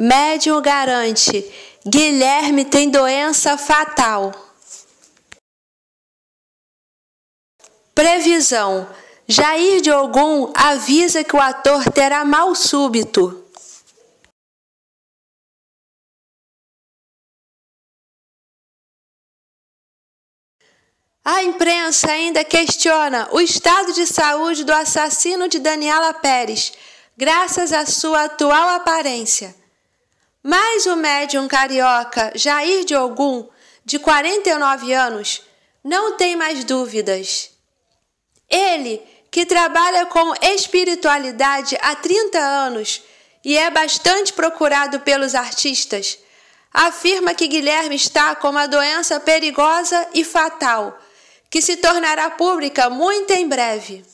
Médium garante: Guilherme tem doença fatal. Previsão: Jair de Ogum avisa que o ator terá mal súbito. A imprensa ainda questiona o estado de saúde do assassino de Daniela Pérez, graças à sua atual aparência. Mas o médium carioca Jair de Ogum, de 49 anos, não tem mais dúvidas. Ele, que trabalha com espiritualidade há 30 anos e é bastante procurado pelos artistas, afirma que Guilherme está com uma doença perigosa e fatal, que se tornará pública muito em breve.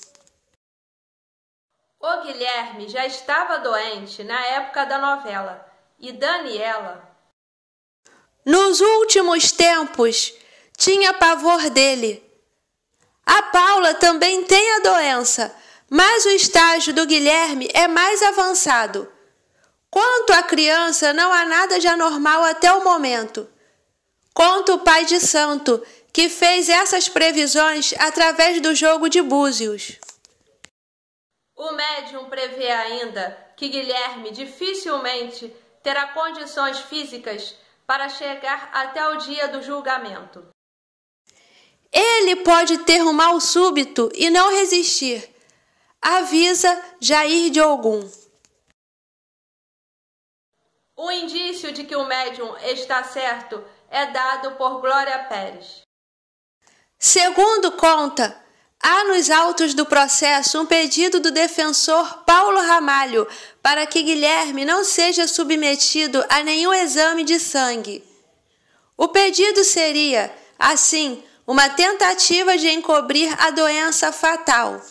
O Guilherme já estava doente na época da novela e Daniela. Nos últimos tempos, tinha pavor dele. A Paula também tem a doença, mas o estágio do Guilherme é mais avançado. Quanto à criança, não há nada de anormal até o momento. Conta o pai de santo, que fez essas previsões através do jogo de búzios. O médium prevê ainda que Guilherme dificilmente terá condições físicas para chegar até o dia do julgamento. Ele pode ter um mal súbito e não resistir. Avisa Jair de algum. O indício de que o médium está certo é dado por Glória Pérez. Segundo conta, Há nos autos do processo um pedido do defensor Paulo Ramalho para que Guilherme não seja submetido a nenhum exame de sangue. O pedido seria, assim, uma tentativa de encobrir a doença fatal.